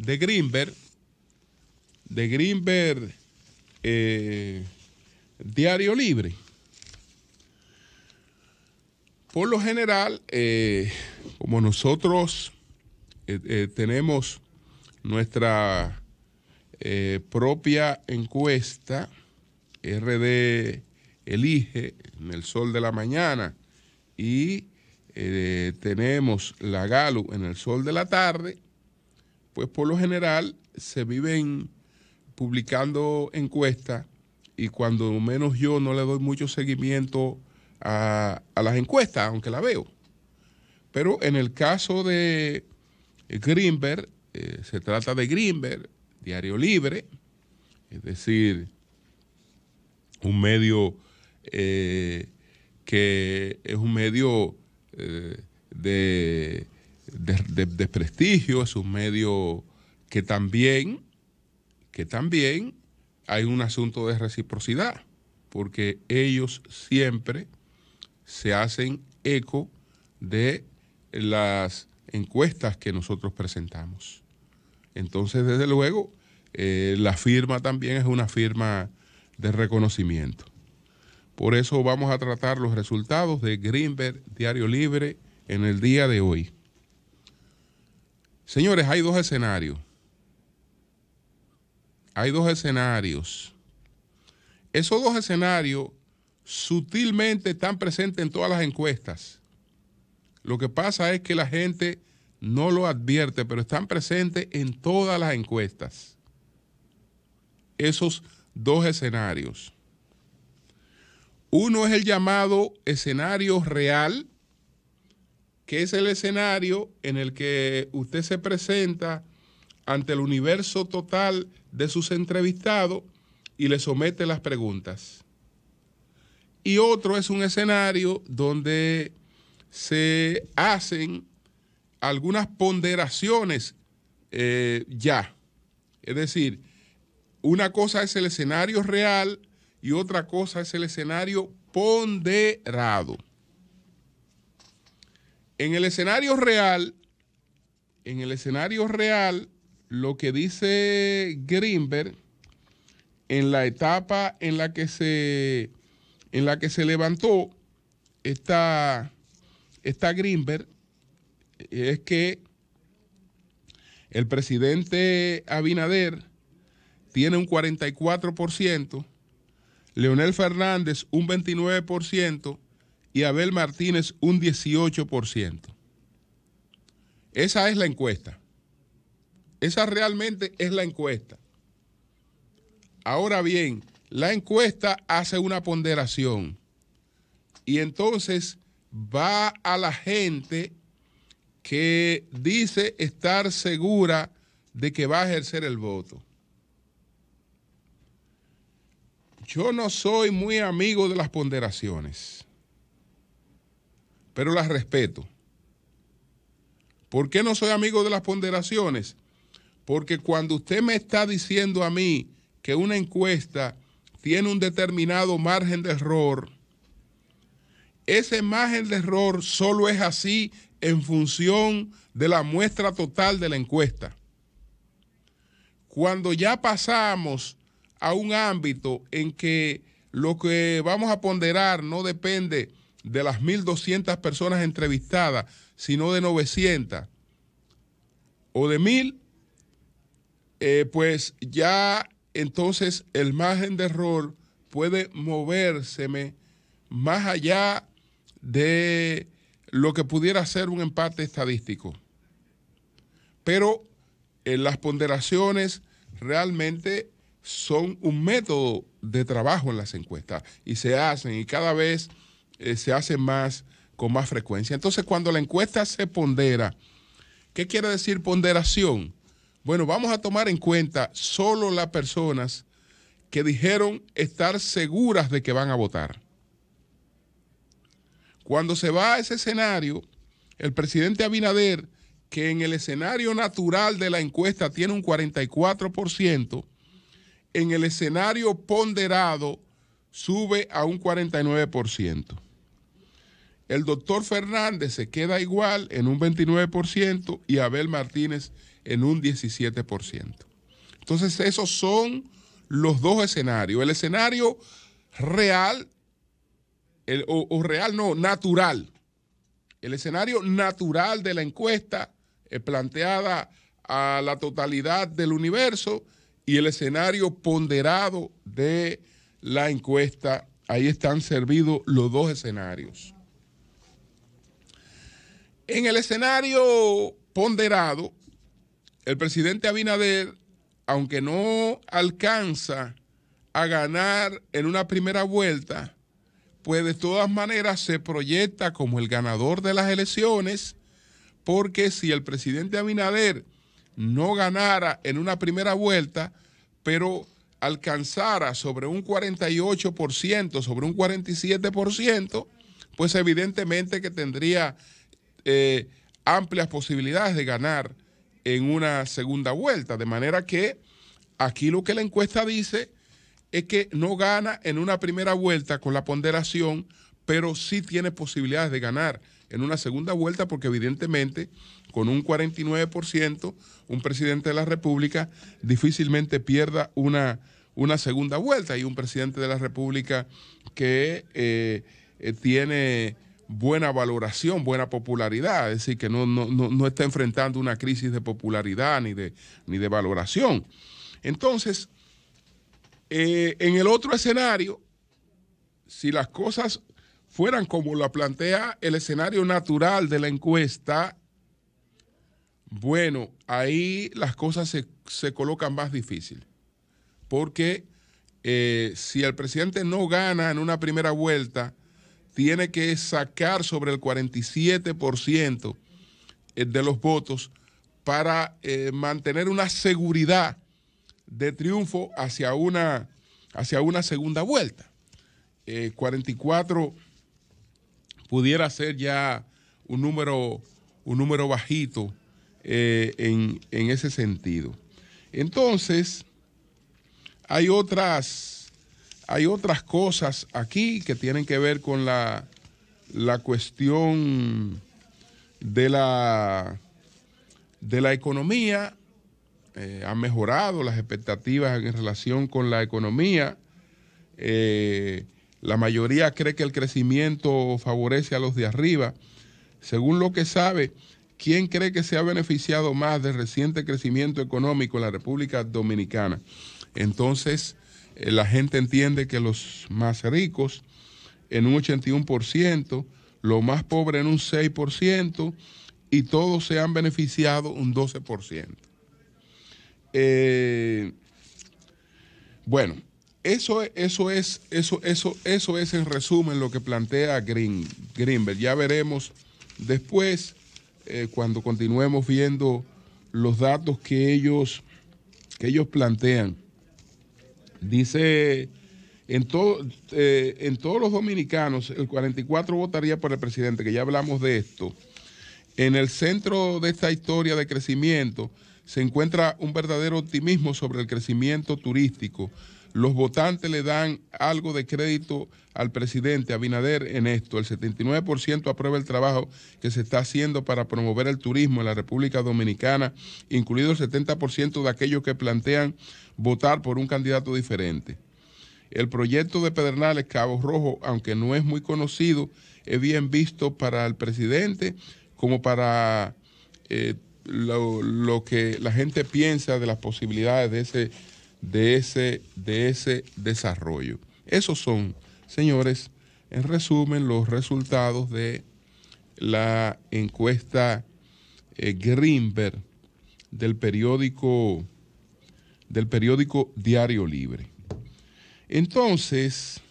de Greenberg, de Greenberg eh, Diario Libre. Por lo general, eh, como nosotros eh, tenemos nuestra propia encuesta, RD elige en el sol de la mañana y tenemos la Galu en el sol de la tarde, pues por lo general se viven publicando encuestas y cuando menos yo no le doy mucho seguimiento a, las encuestas, aunque la veo. Pero en el caso de Greenberg, eh, se trata de Greenberg, Diario Libre, es decir, un medio eh, que es un medio eh, de de, prestigio, es un medio que también, que también hay un asunto de reciprocidad, porque ellos siempre se hacen eco de las encuestas que nosotros presentamos. Entonces, desde luego, eh, la firma también es una firma de reconocimiento. Por eso vamos a tratar los resultados de Greenberg Diario Libre en el día de hoy. Señores, hay dos escenarios. Hay dos escenarios. Esos dos escenarios sutilmente están presentes en todas las encuestas. Lo que pasa es que la gente no lo advierte, pero están presentes en todas las encuestas. Esos dos escenarios. Uno es el llamado escenario real, que es el escenario en el que usted se presenta ante el universo total de sus entrevistados y le somete las preguntas. Y otro es un escenario donde se hacen algunas ponderaciones eh, ya. Es decir, una cosa es el escenario real y otra cosa es el escenario ponderado. En el escenario real, en el escenario real, lo que dice Greenberg en la etapa en la que se, en la que se levantó esta, esta Greenberg es que el presidente Abinader tiene un 44%, Leonel Fernández un 29%, y Abel Martínez un 18%. Esa es la encuesta. Esa realmente es la encuesta. Ahora bien, la encuesta hace una ponderación y entonces va a la gente que dice estar segura de que va a ejercer el voto. Yo no soy muy amigo de las ponderaciones pero las respeto. ¿Por qué no soy amigo de las ponderaciones? Porque cuando usted me está diciendo a mí que una encuesta tiene un determinado margen de error, ese margen de error solo es así en función de la muestra total de la encuesta. Cuando ya pasamos a un ámbito en que lo que vamos a ponderar no depende de las 1.200 personas entrevistadas, sino de 900 o de 1.000, eh, pues ya entonces el margen de error puede movérseme más allá de lo que pudiera ser un empate estadístico. Pero eh, las ponderaciones realmente son un método de trabajo en las encuestas y se hacen y cada vez eh, se hace más con más frecuencia. Entonces, cuando la encuesta se pondera, ¿qué quiere decir ponderación? Bueno, vamos a tomar en cuenta solo las personas que dijeron estar seguras de que van a votar. Cuando se va a ese escenario, el presidente Abinader, que en el escenario natural de la encuesta tiene un 44%, en el escenario ponderado sube a un 49%. El doctor Fernández se queda igual en un 29% y Abel Martínez en un 17%. Entonces esos son los dos escenarios. El escenario real, o, real no, natural. El escenario natural de la encuesta planteada a la totalidad del universo y el escenario ponderado de la encuesta. Ahí están servidos los dos escenarios. En el escenario ponderado, el presidente Abinader, aunque no alcanza a ganar en una primera vuelta, pues de todas maneras se proyecta como el ganador de las elecciones, porque si el presidente Abinader no ganara en una primera vuelta, pero alcanzara sobre un 48%, sobre un 47%, pues evidentemente que tendría eh, amplias posibilidades de ganar en una segunda vuelta. De manera que aquí lo que la encuesta dice es que no gana en una primera vuelta con la ponderación, pero sí tiene posibilidades de ganar en una segunda vuelta porque evidentemente con un 49% un presidente de la República difícilmente pierda una, una segunda vuelta y un presidente de la República que eh, eh, tiene buena valoración, buena popularidad, es decir, que no, está enfrentando una crisis de popularidad ni de, ni de valoración. Entonces, eh, en el otro escenario, si las cosas fueran como la plantea el escenario natural de la encuesta, bueno, ahí las cosas se, colocan más difíciles. Porque eh, si el presidente no gana en una primera vuelta, tiene que sacar sobre el 47% eh, de los votos para eh, mantener una seguridad de triunfo hacia una, hacia una segunda vuelta. 44 eh, pudiera ser ya un número, un número bajito en, en ese sentido. Entonces, hay otras hay otras cosas aquí que tienen que ver con la, cuestión de la, de la economía. Eh, han mejorado las expectativas en relación con la economía. Eh, la mayoría cree que el crecimiento favorece a los de arriba. Según lo que sabe, ¿quién cree que se ha beneficiado más del reciente crecimiento económico en la República Dominicana? Entonces, eh, la gente entiende que los más ricos en un 81%, los más pobres en un 6% y todos se han beneficiado un 12%. Eh, bueno, eso, eso, es, eso, eso, eso es en resumen lo que plantea Green, Greenberg. Ya veremos después, eh, cuando continuemos viendo los datos que ellos, que ellos plantean. Dice, en, eh, en todos los dominicanos, el 44 votaría por el presidente, que ya hablamos de esto. En el centro de esta historia de crecimiento se encuentra un verdadero optimismo sobre el crecimiento turístico los votantes le dan algo de crédito al presidente Abinader en esto. El 79% aprueba el trabajo que se está haciendo para promover el turismo en la República Dominicana, incluido el 70% de aquellos que plantean votar por un candidato diferente. El proyecto de Pedernales Cabo Rojo, aunque no es muy conocido, es bien visto para el presidente como para eh, lo que la gente piensa de las posibilidades de ese de ese, de ese desarrollo. Esos son, señores, en resumen, los resultados de la encuesta eh, del periódico, del periódico Diario Libre. Entonces,